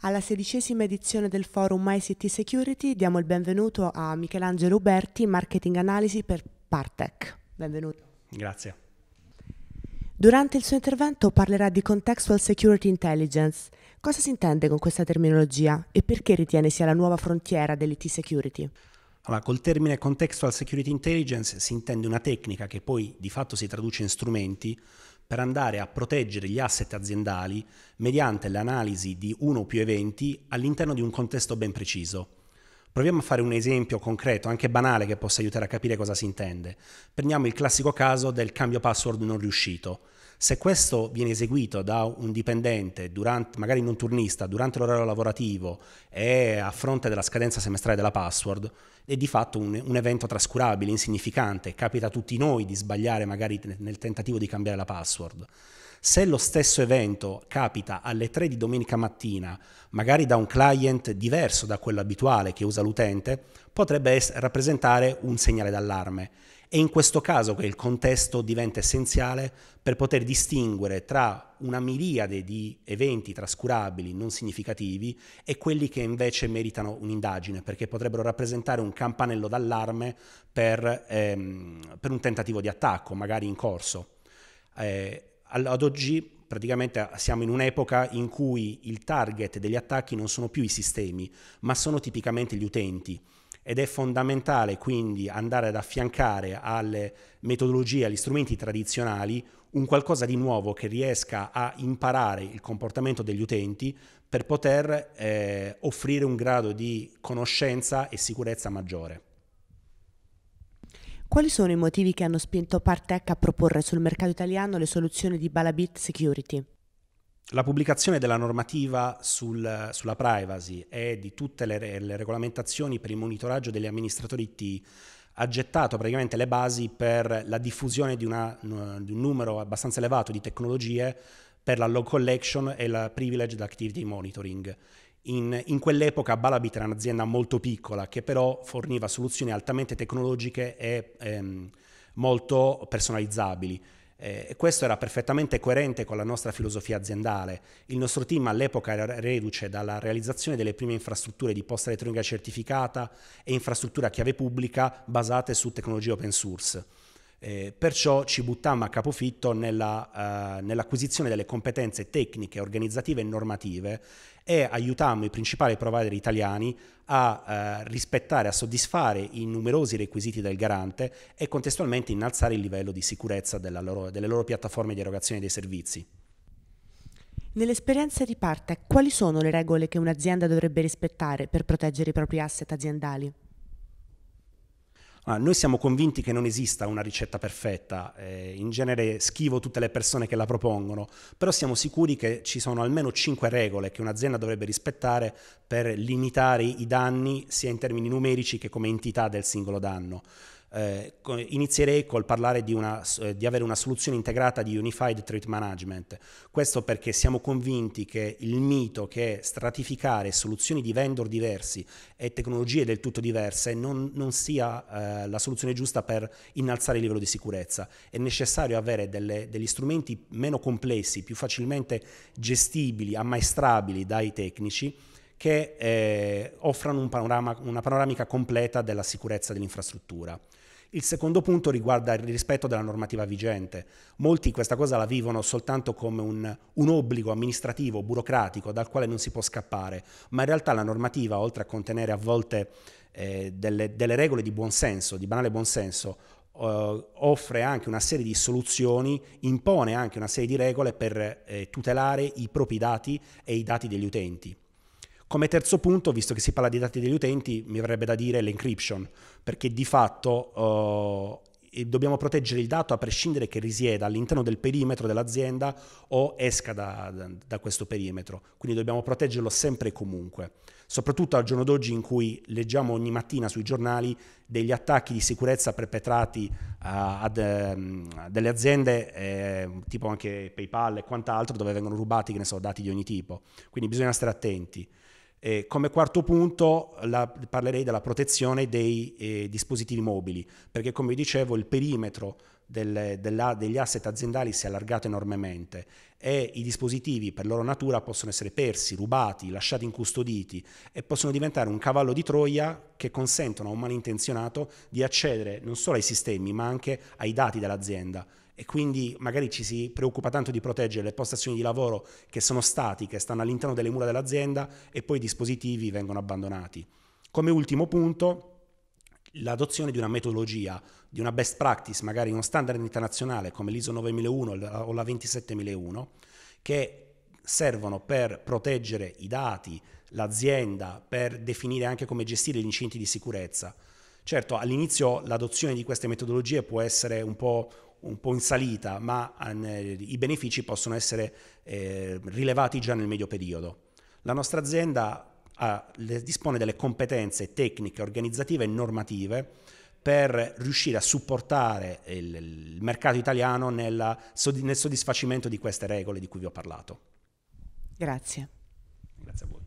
Alla sedicesima edizione del forum ICT Security diamo il benvenuto a Michelangelo Uberti, marketing analisi per Partec. Benvenuto. Grazie. Durante il suo intervento parlerà di Contextual Security Intelligence. Cosa si intende con questa terminologia e perché ritiene sia la nuova frontiera dell'IT Security? Allora, col termine Contextual Security Intelligence si intende una tecnica che poi di fatto si traduce in strumenti per andare a proteggere gli asset aziendali mediante l'analisi di uno o più eventi all'interno di un contesto ben preciso. Proviamo a fare un esempio concreto, anche banale, che possa aiutare a capire cosa si intende. Prendiamo il classico caso del cambio password non riuscito. Se questo viene eseguito da un dipendente, durante, magari non turnista, durante l'orario lavorativo e a fronte della scadenza semestrale della password, è di fatto un, un, evento trascurabile, insignificante. Capita a tutti noi di sbagliare magari nel tentativo di cambiare la password. Se lo stesso evento capita alle 3 di domenica mattina, magari da un client diverso da quello abituale che usa l'utente, potrebbe rappresentare un segnale d'allarme. È in questo caso che il contesto diventa essenziale per poter distinguere tra una miriade di eventi trascurabili, non significativi, e quelli che invece meritano un'indagine, perché potrebbero rappresentare un campanello d'allarme per, ehm, per un tentativo di attacco, magari in corso. Eh, ad oggi praticamente siamo in un'epoca in cui il target degli attacchi non sono più i sistemi, ma sono tipicamente gli utenti. Ed è fondamentale quindi andare ad affiancare alle metodologie, agli strumenti tradizionali, un qualcosa di nuovo che riesca a imparare il comportamento degli utenti per poter eh, offrire un grado di conoscenza e sicurezza maggiore. Quali sono i motivi che hanno spinto Partec a proporre sul mercato italiano le soluzioni di Balabit Security? La pubblicazione della normativa sul, sulla privacy e di tutte le, le, regolamentazioni per il monitoraggio degli amministratori IT ha gettato praticamente le basi per la diffusione di, una, di un numero abbastanza elevato di tecnologie per la log collection e la privileged activity monitoring. In, in, quell'epoca Balabit era un'azienda molto piccola che però forniva soluzioni altamente tecnologiche e ehm, molto personalizzabili. Eh, questo era perfettamente coerente con la nostra filosofia aziendale. Il nostro team all'epoca era reduce dalla realizzazione delle prime infrastrutture di posta elettronica certificata e infrastruttura a chiave pubblica basate su tecnologie open source. Eh, perciò ci buttammo a capofitto nella, eh, nell'acquisizione delle competenze tecniche, organizzative e normative e aiutammo i principali provider italiani a eh, rispettare, a soddisfare i numerosi requisiti del garante e contestualmente innalzare il livello di sicurezza loro, delle loro piattaforme di erogazione dei servizi. Nell'esperienza di parte, quali sono le regole che un'azienda dovrebbe rispettare per proteggere i propri asset aziendali? Allora, noi siamo convinti che non esista una ricetta perfetta, eh, in genere schivo tutte le persone che la propongono, però siamo sicuri che ci sono almeno cinque regole che un'azienda dovrebbe rispettare per limitare i danni sia in termini numerici che come entità del singolo danno. Eh, inizierei col parlare di, una, eh, di, avere una soluzione integrata di Unified Threat Management. Questo perché siamo convinti che il mito che stratificare soluzioni di vendor diversi e tecnologie del tutto diverse non, non sia eh, la soluzione giusta per innalzare il livello di sicurezza. È necessario avere delle, degli strumenti meno complessi, più facilmente gestibili, ammaestrabili dai tecnici che eh, offrano un panorama, una panoramica completa della sicurezza dell'infrastruttura. Il secondo punto riguarda il rispetto della normativa vigente. Molti questa cosa la vivono soltanto come un, un, obbligo amministrativo, burocratico, dal quale non si può scappare, ma in realtà la normativa, oltre a contenere a volte eh, delle, delle, regole di buonsenso, di banale buonsenso, eh, offre anche una serie di soluzioni, impone anche una serie di regole per eh, tutelare i propri dati e i dati degli utenti. Come terzo punto, visto che si parla di dati degli utenti, mi verrebbe da dire l'encryption, perché di fatto eh, dobbiamo proteggere il dato a prescindere che risieda all'interno del perimetro dell'azienda o esca da, da questo perimetro, quindi dobbiamo proteggerlo sempre e comunque, soprattutto al giorno d'oggi in cui leggiamo ogni mattina sui giornali degli attacchi di sicurezza perpetrati a, a, a ehm, delle aziende eh, tipo anche PayPal e quant'altro dove vengono rubati so, dati di ogni tipo, quindi bisogna stare attenti. Eh, come quarto punto la, parlerei della protezione dei eh, dispositivi mobili, perché come dicevo il perimetro del, della, degli asset aziendali si è allargato enormemente e i dispositivi per loro natura possono essere persi, rubati, lasciati incustoditi e possono diventare un cavallo di Troia che consentono a un malintenzionato di accedere non solo ai sistemi ma anche ai dati dell'azienda e quindi magari ci si preoccupa tanto di proteggere le postazioni di lavoro che sono statiche, stanno all'interno delle mura dell'azienda e poi i dispositivi vengono abbandonati. Come ultimo punto, l'adozione di una metodologia, di una best practice, magari uno standard internazionale come l'ISO 9001 o la 27001, che servono per proteggere i dati, l'azienda, per definire anche come gestire gli incidenti di sicurezza. Certo, all'inizio l'adozione di queste metodologie può essere un po' un po' in salita, ma eh, i benefici possono essere eh, rilevati già nel medio periodo. La nostra azienda ha, le, dispone delle competenze tecniche, organizzative e normative per riuscire a supportare il, il mercato italiano nella, nel soddisfacimento di queste regole di cui vi ho parlato. Grazie. Grazie a voi.